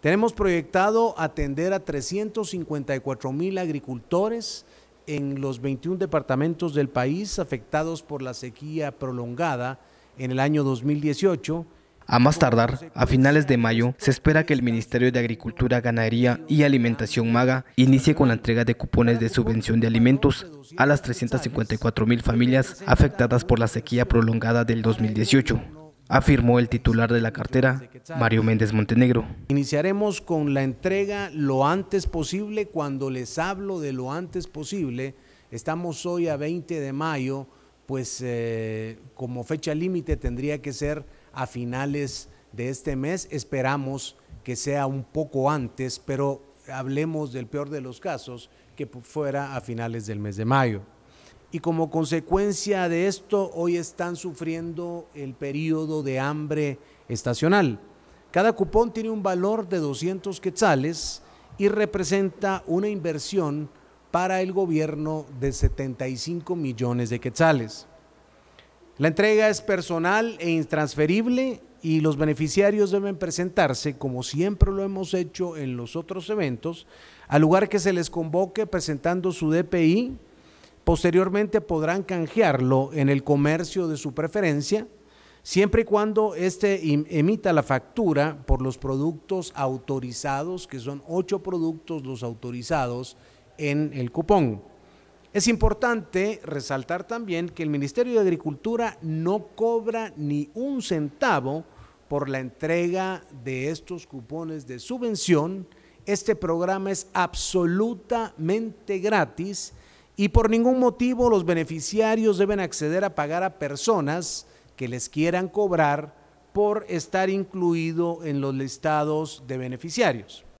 Tenemos proyectado atender a 354 mil agricultores en los 21 departamentos del país afectados por la sequía prolongada en el año 2018 a más tardar, a finales de mayo, se espera que el Ministerio de Agricultura, Ganadería y Alimentación MAGA inicie con la entrega de cupones de subvención de alimentos a las 354 mil familias afectadas por la sequía prolongada del 2018 afirmó el titular de la cartera, Mario Méndez Montenegro. Iniciaremos con la entrega lo antes posible. Cuando les hablo de lo antes posible, estamos hoy a 20 de mayo, pues eh, como fecha límite tendría que ser a finales de este mes. Esperamos que sea un poco antes, pero hablemos del peor de los casos, que fuera a finales del mes de mayo y como consecuencia de esto hoy están sufriendo el periodo de hambre estacional. Cada cupón tiene un valor de 200 quetzales y representa una inversión para el gobierno de 75 millones de quetzales. La entrega es personal e intransferible y los beneficiarios deben presentarse, como siempre lo hemos hecho en los otros eventos, al lugar que se les convoque presentando su DPI, Posteriormente podrán canjearlo en el comercio de su preferencia, siempre y cuando éste emita la factura por los productos autorizados, que son ocho productos los autorizados en el cupón. Es importante resaltar también que el Ministerio de Agricultura no cobra ni un centavo por la entrega de estos cupones de subvención. Este programa es absolutamente gratis y por ningún motivo los beneficiarios deben acceder a pagar a personas que les quieran cobrar por estar incluido en los listados de beneficiarios.